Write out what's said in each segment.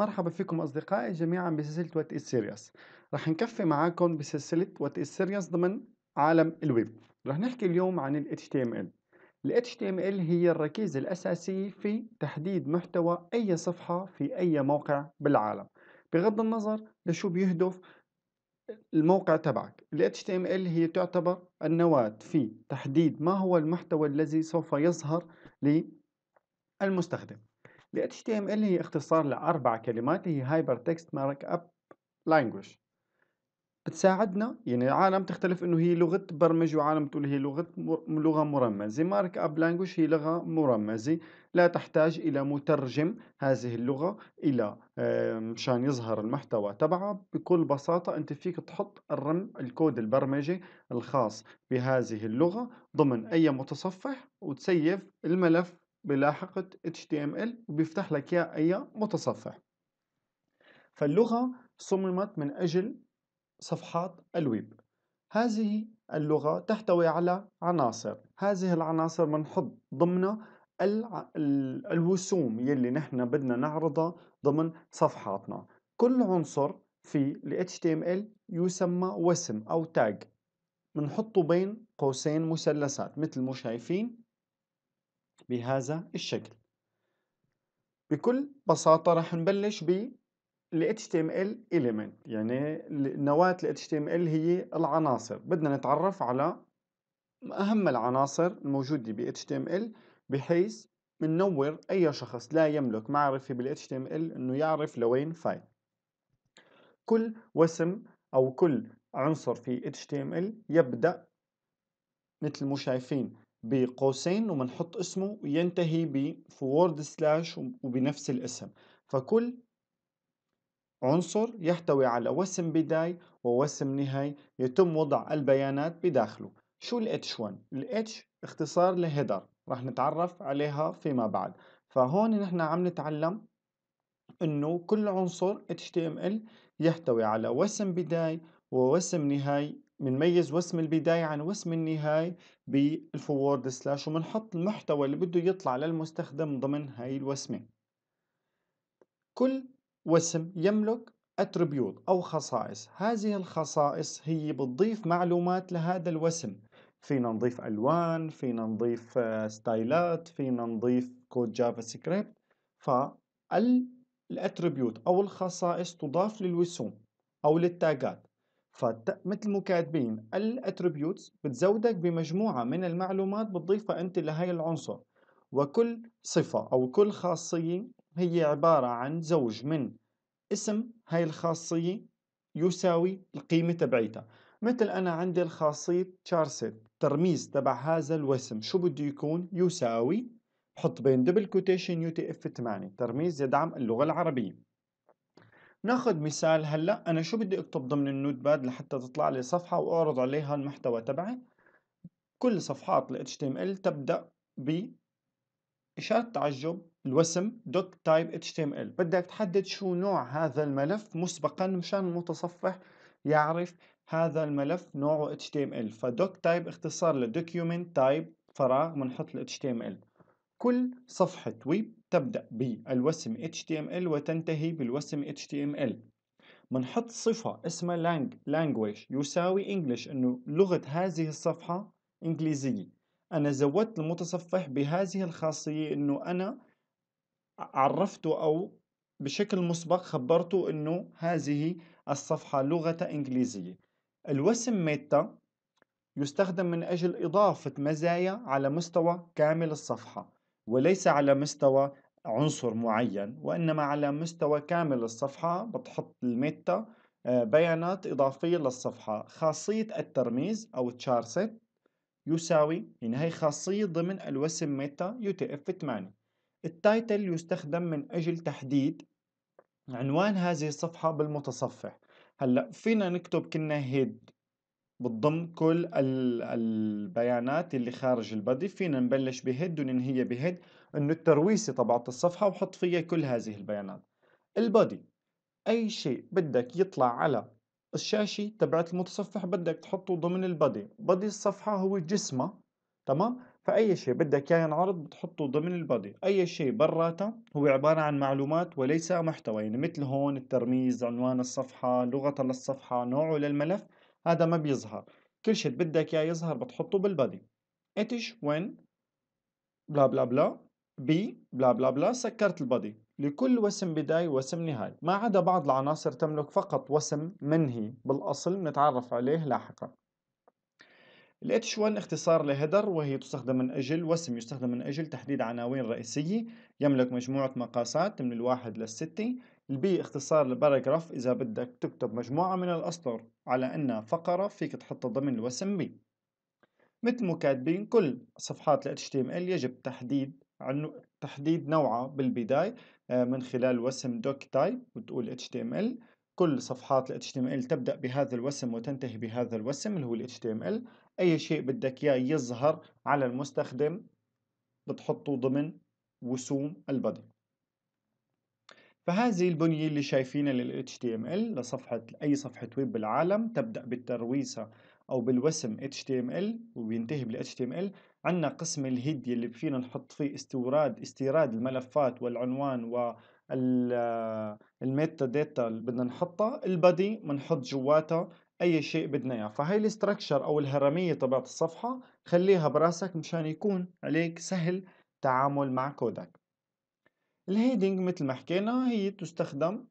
مرحبا فيكم أصدقائي جميعا بسلسلة وات إز سيريس رح نكفي معاكم بسلسلة وات إز سيريس ضمن عالم الويب رح نحكي اليوم عن ال HTML ال HTML هي الركيزة الأساسية في تحديد محتوى أي صفحة في أي موقع بالعالم بغض النظر لشو بيهدف الموقع تبعك ال HTML هي تعتبر النواة في تحديد ما هو المحتوى الذي سوف يظهر للمستخدم ال HTML هي اختصار لأربع كلمات اللي هي Hypertext Markup Language بتساعدنا يعني العالم تختلف انه هي لغه برمجه وعالم تقول هي لغه مر... لغه مرمزه مارك اب لانجوج هي لغه مرمزه لا تحتاج الى مترجم هذه اللغه الى مشان يظهر المحتوى تبعها بكل بساطه انت فيك تحط الرم الكود البرمجي الخاص بهذه اللغه ضمن اي متصفح وتسيف الملف بلاحقة HTML وبيفتح لك إياه أي متصفح فاللغة صممت من أجل صفحات الويب هذه اللغة تحتوي على عناصر هذه العناصر بنحط ضمن الوسوم يلي نحن بدنا نعرضها ضمن صفحاتنا كل عنصر في ال HTML يسمى وسم أو تاج بنحطه بين قوسين مثلثات مثل ما شايفين بهذا الشكل بكل بساطة رح نبلش بال HTML element يعني نواة ال HTML هي العناصر بدنا نتعرف على أهم العناصر الموجودة ب HTML بحيث مننور أي شخص لا يملك معرفة بال HTML إنه يعرف لوين فايل كل وسم أو كل عنصر في HTML يبدأ مثل ما شايفين بقوسين ومنحط اسمه وينتهي بفورد سلاش وبنفس الاسم فكل عنصر يحتوي على وسم بداية ووسم نهاية يتم وضع البيانات بداخله شو ال H1؟ ال H اختصار لهيدر رح نتعرف عليها فيما بعد فهون نحن عم نتعلم انه كل عنصر HTML يحتوي على وسم بداية ووسم نهاية بنميز وسم البداية عن وسم النهاية بالفورد سلاش وبنحط المحتوى اللي بده يطلع للمستخدم ضمن هاي الوسمة كل وسم يملك اتريبيوت او خصائص هذه الخصائص هي بتضيف معلومات لهذا الوسم فينا نضيف الوان فينا نضيف ستايلات آه، فينا نضيف كود جافا سكريبت فالاتريبيوت او الخصائص تضاف للوسوم او للتاجات فمثل ما كاتبين الاتريبيوتس بتزودك بمجموعه من المعلومات بتضيفها انت لهي العنصر وكل صفه او كل خاصيه هي عباره عن زوج من اسم هاي الخاصيه يساوي القيمه تبعيتها مثل انا عندي الخاصيه تشارسيت ترميز تبع هذا الوسم شو بده يكون يساوي حط بين دبل كوتيشن يو تي اف 8 ترميز يدعم اللغه العربيه ناخد مثال هلا انا شو بدي اكتب ضمن النوت باد لحتى تطلع لي صفحه واعرض عليها المحتوى تبعي كل صفحات ال HTML تبدا ب إشارة تعجب الوسم دوك تايب HTML بدك تحدد شو نوع هذا الملف مسبقا مشان المتصفح يعرف هذا الملف نوعه HTML فدوك تايب اختصار لدوكيومنت تايب فراغ بنحط ال HTML كل صفحة ويب تبدأ بالوسم HTML وتنتهي بالوسم HTML بنحط صفة اسمها language يساوي English انه لغة هذه الصفحة انجليزية انا زودت المتصفح بهذه الخاصية انه انا عرفته او بشكل مسبق خبرته انه هذه الصفحة لغة انجليزية الوسم ميتا يستخدم من اجل اضافة مزايا على مستوى كامل الصفحة وليس على مستوى عنصر معين وإنما على مستوى كامل الصفحة بتحط الميتا آه، بيانات إضافية للصفحة خاصية الترميز أو تشارست يساوي يعني هي خاصية ضمن الوسم ميتا UTF-8 التايتل يستخدم من أجل تحديد عنوان هذه الصفحة بالمتصفح هلا فينا نكتب كنا هيد بتضم كل البيانات اللي خارج البدي فينا نبلش بهيد وننهي بهيد انه الترويسه تبعت الصفحه وحط فيها كل هذه البيانات البادي اي شيء بدك يطلع على الشاشه تبعت المتصفح بدك تحطه ضمن البادي بادي الصفحه هو جسمها تمام فاي شيء بدك اياه ينعرض بتحطه ضمن البادي اي شيء براته هو عباره عن معلومات وليس محتوى يعني مثل هون الترميز عنوان الصفحه لغه للصفحه نوعه للملف هذا ما بيظهر كل شيء بدك اياه يظهر بتحطه بالبادي اتش وين بلا بلا بلا ب بلا بلا بلا سكرت البادي لكل وسم بداية وسم نهاية ما عدا بعض العناصر تملك فقط وسم منهي بالأصل نتعرف عليه لاحقا ال H1 اختصار لهيدر وهي تستخدم من أجل وسم يستخدم من أجل تحديد عناوين رئيسية يملك مجموعة مقاسات من الواحد للستة B اختصار لباراجراف إذا بدك تكتب مجموعة من الأسطر على أنها فقرة فيك تحطها ضمن الوسم B مثل مكاتبين كل صفحات ال HTML يجب تحديد عن تحديد نوعه بالبداية آه، من خلال وسم دوك تايب وتقول HTML كل صفحات ال HTML تبدأ بهذا الوسم وتنتهي بهذا الوسم اللي هو ال HTML أي شيء بدك إياه يظهر على المستخدم بتحطه ضمن وسوم البادي فهذه البنية اللي شايفينها لل HTML لصفحة أي صفحة ويب بالعالم تبدأ بالترويسة أو بالوسم HTML وبينتهي بال HTML عندنا قسم الهيد اللي فينا نحط فيه استوراد استيراد الملفات والعنوان و الميتا داتا اللي بدنا نحطها البادي بنحط جواتها اي شيء بدنا اياه فهي الاستراكشر او الهرميه تبعت الصفحه خليها براسك مشان يكون عليك سهل تعامل مع كودك الهيدنج مثل ما حكينا هي تستخدم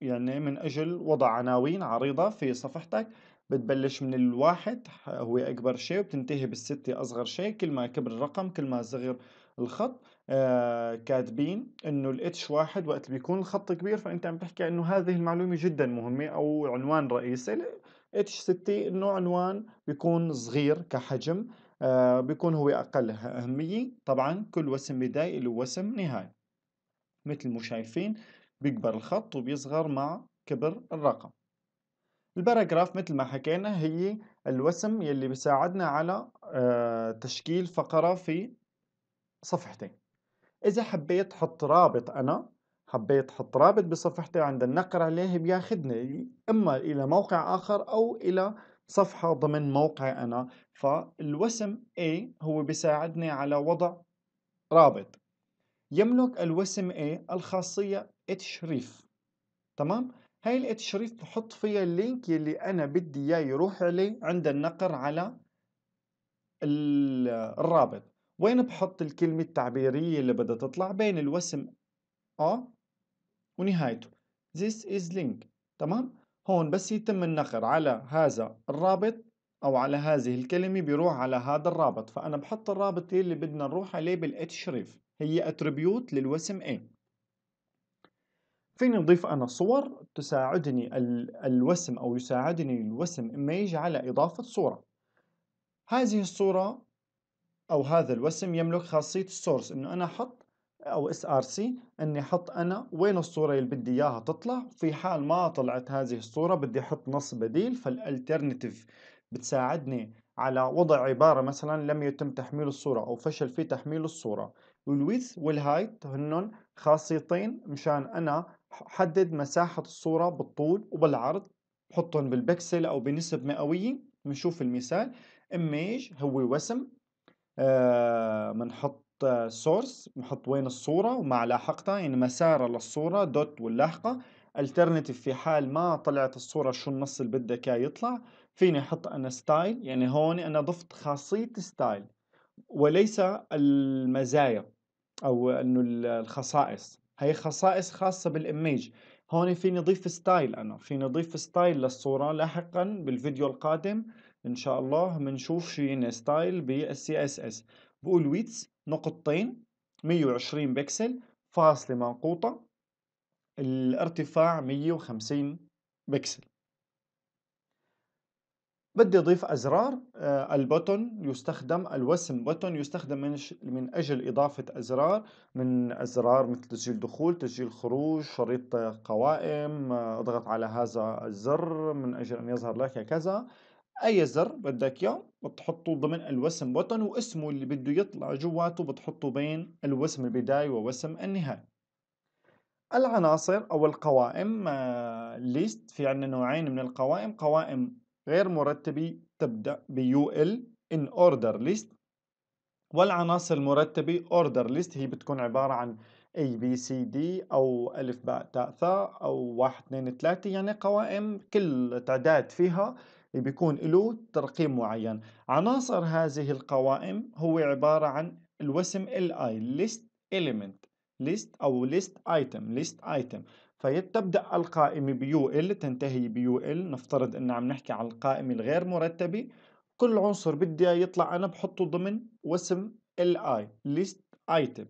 يعني من اجل وضع عناوين عريضه في صفحتك بتبلش من الواحد هو أكبر شيء وبتنتهي بالستة أصغر شيء كل ما كبر الرقم كل ما صغر الخط آه كاتبين انه الاتش واحد وقت بيكون الخط كبير فانت عم تحكي انه هذه المعلومه جدا مهمه او عنوان رئيسي اتش ستي انه عنوان بيكون صغير كحجم آه بيكون هو اقل اهميه طبعا كل وسم بدايه له وسم نهايه مثل ما شايفين بيكبر الخط وبيصغر مع كبر الرقم الباراجراف مثل ما حكينا هي الوسم يلي بيساعدنا على آه، تشكيل فقرة في صفحتي إذا حبيت حط رابط أنا حبيت حط رابط بصفحتي عند النقر عليه بياخدني إما إلى موقع آخر أو إلى صفحة ضمن موقع أنا فالوسم A هو بيساعدني على وضع رابط يملك الوسم A الخاصية اتشريف تمام؟ هاي الاتش ريف بحط فيها اللينك يلي انا بدي اياه يروح عليه عند النقر على الرابط وين بحط الكلمة التعبيرية اللي بدها تطلع بين الوسم A ونهايته This is link تمام هون بس يتم النقر على هذا الرابط أو على هذه الكلمة بيروح على هذا الرابط فأنا بحط الرابط اللي بدنا نروح عليه بالاتشريف هي attribute للوسم A فيني نضيف أنا صور تساعدني الوسم أو يساعدني الوسم إما يجي على إضافة صورة هذه الصورة أو هذا الوسم يملك خاصية السورس إنه أنا أحط أو اس ار سي إني أحط أنا وين الصورة اللي بدي إياها تطلع في حال ما طلعت هذه الصورة بدي أحط نص بديل فالالترنتيف بتساعدني على وضع عبارة مثلا لم يتم تحميل الصورة أو فشل في تحميل الصورة والويث والهايت هنن خاصيتين مشان أنا حدد مساحة الصورة بالطول وبالعرض حطهم بالبكسل أو بنسب مئوية بنشوف المثال image هو وسم آه، بنحط آه source بنحط وين الصورة ومع لاحقتها يعني مسارها للصورة دوت واللاحقة الترنتيف في حال ما طلعت الصورة شو النص اللي بدك اياه يطلع فيني احط انا ستايل يعني هون انا ضفت خاصية ستايل وليس المزايا او انه الخصائص هي خصائص خاصة بالايميج هون فيني اضيف ستايل انا فيني اضيف ستايل للصورة لاحقا بالفيديو القادم ان شاء الله بنشوف شو يعني ستايل بالسي اس اس بقول ويتس نقطتين 120 بكسل فاصلة منقوطة الارتفاع 150 بكسل بدي أضيف أزرار آه، البوتون يستخدم الوسم بوتون يستخدم من, أجل إضافة أزرار من أزرار مثل تسجيل دخول تسجيل خروج شريط قوائم آه، اضغط على هذا الزر من أجل أن يظهر لك كذا أي زر بدك إياه بتحطه ضمن الوسم بوتون واسمه اللي بده يطلع جواته بتحطه بين الوسم البداية ووسم النهاية العناصر أو القوائم ليست آه، في عندنا نوعين من القوائم قوائم غير مرتبة تبدأ بـ UL in order list والعناصر المرتبة order list هي بتكون عبارة عن A B C D أو ألف باء تاء ثاء أو واحد اثنين ثلاثة يعني قوائم كل تعداد فيها بيكون له ترقيم معين عناصر هذه القوائم هو عبارة عن الوسم LI list element list أو list item list item فبتبدأ القائمة بيو ال تنتهي بيو ال نفترض ان عم نحكي عن القائمة الغير مرتبة كل عنصر بدي يطلع انا بحطه ضمن وسم ال اي ليست ايتم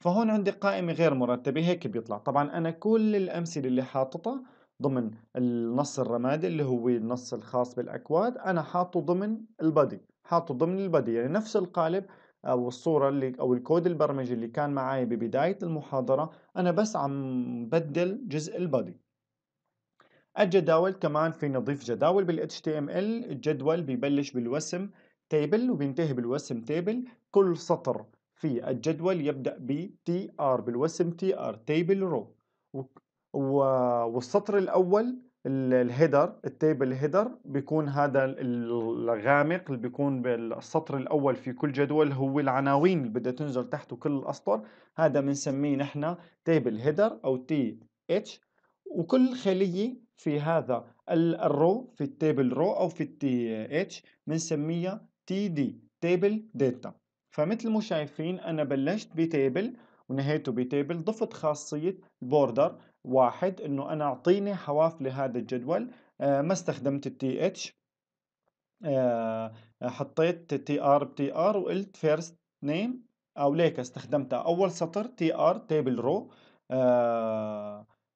فهون عندي قائمة غير مرتبة هيك بيطلع طبعا انا كل الامثلة اللي حاططها ضمن النص الرمادي اللي هو النص الخاص بالاكواد انا حاطه ضمن البادي حاطه ضمن البادي يعني نفس القالب او الصوره اللي او الكود البرمجي اللي كان معي ببدايه المحاضره انا بس عم بدل جزء البادي الجداول كمان في نضيف جداول بال HTML الجدول ببلش بالوسم تيبل وبينتهي بالوسم تيبل كل سطر في الجدول يبدأ ب TR بالوسم TR تيبل رو والسطر الأول الهيدر التيبل هيدر بيكون هذا الغامق اللي بيكون بالسطر الاول في كل جدول هو العناوين اللي بدها تنزل تحته كل الاسطر هذا بنسميه نحن تيبل هيدر او تي اتش وكل خليه في هذا الرو في التيبل رو او في التي اتش بنسميها تي دي تيبل داتا فمثل ما شايفين انا بلشت بتيبل ونهيته بتيبل ضفت خاصية بوردر واحد انه انا اعطيني حواف لهذا الجدول آه، ما استخدمت التي اتش آه، حطيت تي ار بتي ار وقلت فيرست نيم او ليك استخدمتها اول سطر تي ار تيبل رو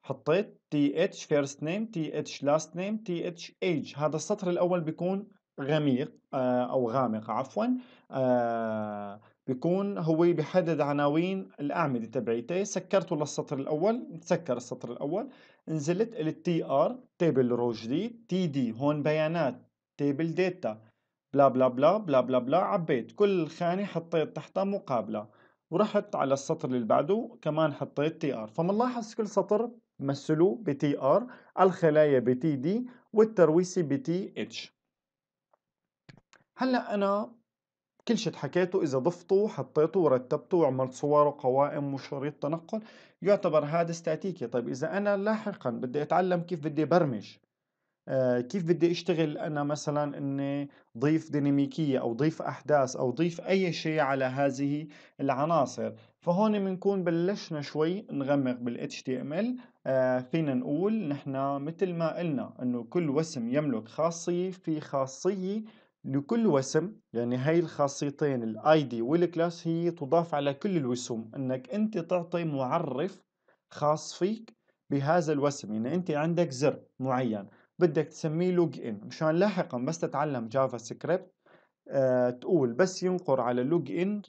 حطيت تي اتش فيرست نيم تي اتش لاست نيم تي اتش ايج هذا السطر الاول بيكون غميق آه، او غامق عفوا آه بيكون هو بيحدد عناوين الأعمدة تبعيتي سكرته للسطر الأول تسكر السطر الأول نزلت التي ار تيبل رو جديد تي دي هون بيانات تيبل داتا بلا بلا بلا بلا بلا بلا عبيت كل خانة حطيت تحتها مقابلة ورحت على السطر اللي بعده كمان حطيت تي ار فمنلاحظ كل سطر مثلوه بتي ار الخلايا بتي دي والترويسة بتي اتش هلا انا كل شيء حكيته إذا ضفته وحطيته ورتبته وعملت صور وقوائم وشريط تنقل يعتبر هذا استاتيكي طيب إذا أنا لاحقا بدي أتعلم كيف بدي برمج آه كيف بدي اشتغل انا مثلا اني ضيف ديناميكيه او ضيف احداث او ضيف اي شيء على هذه العناصر فهون بنكون بلشنا شوي نغمق بال HTML آه فينا نقول نحن مثل ما قلنا انه كل وسم يملك خاصيه في خاصيه لكل وسم يعني هاي الخاصيتين الاي دي والكلاس هي تضاف على كل الوسوم انك انت تعطي معرف خاص فيك بهذا الوسم يعني انت عندك زر معين بدك تسميه لوج ان مشان لاحقا بس تتعلم جافا سكريبت آه تقول بس ينقر على لوج ان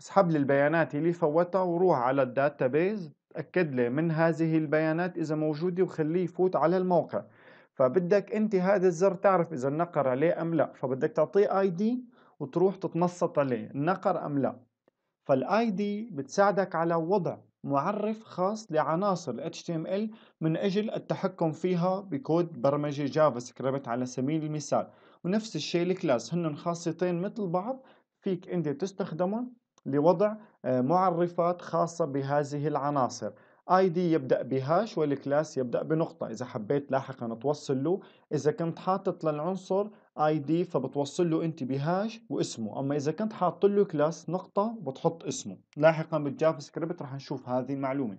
اسحب لي البيانات اللي فوتها وروح على الداتابيز تاكد لي من هذه البيانات اذا موجوده وخليه يفوت على الموقع فبدك انت هذا الزر تعرف اذا نقر عليه ام لا فبدك تعطيه اي دي وتروح تتنصت عليه نقر ام لا فالاي دي بتساعدك على وضع معرف خاص لعناصر HTML من أجل التحكم فيها بكود برمجي جافا سكريبت على سبيل المثال ونفس الشيء الكلاس هن خاصيتين مثل بعض فيك أنت تستخدمهم لوضع آه، معرفات خاصة بهذه العناصر اي دي يبدا بهاش والكلاس يبدا بنقطه اذا حبيت لاحقا توصل له اذا كنت حاطط للعنصر اي دي فبتوصل له انت بهاش واسمه اما اذا كنت حاطط له كلاس نقطه بتحط اسمه لاحقا بالجافا سكريبت رح نشوف هذه المعلومه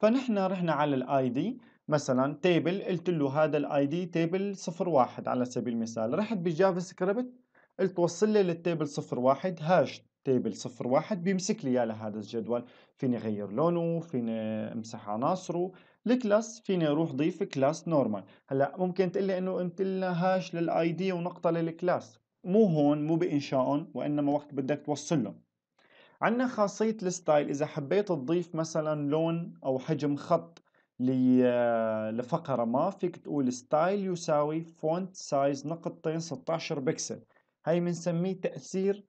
فنحن رحنا على الاي دي مثلا تيبل قلت له هذا الاي دي تيبل 01 على سبيل المثال رحت بالجافا سكريبت قلت وصل لي للتيبل 01 هاشت تيبل صفر واحد بيمسك لي اياه هذا الجدول فيني اغير لونه فيني امسح عناصره الكلاس فيني اروح ضيف كلاس نورمال هلا ممكن تقول لي انه انت لنا هاش للاي دي ونقطه للكلاس مو هون مو بانشائهم وانما وقت بدك توصل لهم عندنا خاصيه الستايل اذا حبيت تضيف مثلا لون او حجم خط آه، لفقره ما فيك تقول ستايل يساوي فونت سايز نقطتين 16 بكسل هاي بنسميه تاثير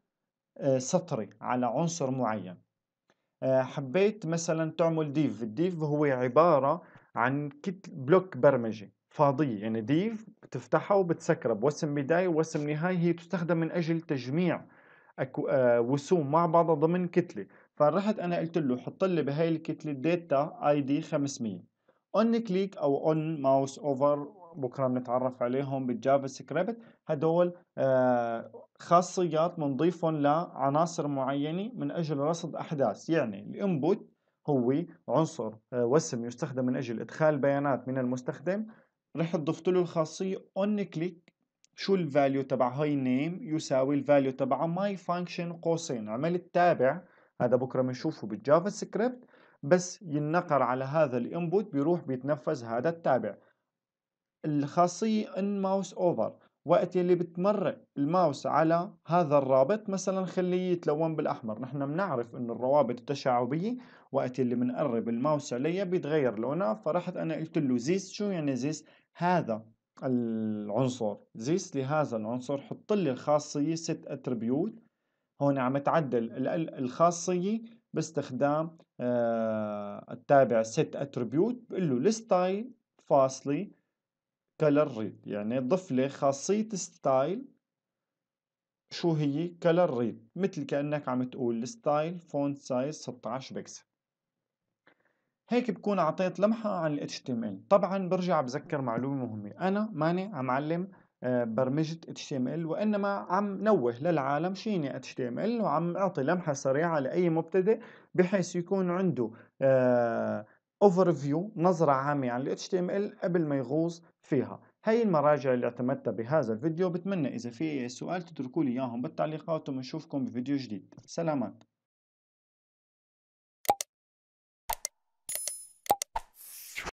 آه، سطري على عنصر معين آه، حبيت مثلا تعمل ديف الديف هو عبارة عن بلوك برمجي فاضية يعني ديف بتفتحها وبتسكرها بوسم بداية ووسم نهاية هي تستخدم من أجل تجميع آه، وسوم مع بعضها ضمن كتلة فرحت أنا قلت له حط لي بهاي الكتلة داتا اي دي 500 اون كليك أو اون ماوس أوفر بكره بنتعرف عليهم بالجافا سكريبت هدول آه، خاصيات بنضيفهم لعناصر معينه من اجل رصد احداث يعني الانبوت هو عنصر آه، وسم يستخدم من اجل ادخال بيانات من المستخدم رح ضفت له الخاصيه اون كليك شو الفاليو تبع هاي نيم يساوي الفاليو تبع ماي فانكشن قوسين عملت تابع هذا بكره بنشوفه بالجافا سكريبت بس ينقر على هذا الانبوت بيروح بيتنفذ هذا التابع الخاصية ان ماوس اوفر وقت يلي بتمرق الماوس على هذا الرابط مثلا خليه يتلون بالاحمر نحن بنعرف انه الروابط التشعبية وقت اللي بنقرب الماوس عليها بيتغير لونها فرحت انا قلت له زيس شو يعني زيس هذا العنصر زيس لهذا العنصر حط لي الخاصية ست اتربيوت هون عم تعدل الخاصية باستخدام آه، التابع ست اتربيوت بقول له الستايل فاصلي color ريد يعني ضف لي خاصية ستايل شو هي كلر ريد مثل كأنك عم تقول ستايل فونت سايز 16 بكسل هيك بكون اعطيت لمحه عن ال HTML طبعا برجع بذكر معلومه مهمه انا ماني عم علم آه، برمجه HTML وانما عم نوه للعالم شيني HTML وعم اعطي لمحه سريعه لاي مبتدئ بحيث يكون عنده آه، اوفر فيو نظرة عامة عن ال HTML قبل ما يغوص فيها هاي المراجع اللي اعتمدتها بهذا الفيديو بتمنى اذا في سؤال تتركوا لي اياهم بالتعليقات وبنشوفكم بفيديو جديد سلامات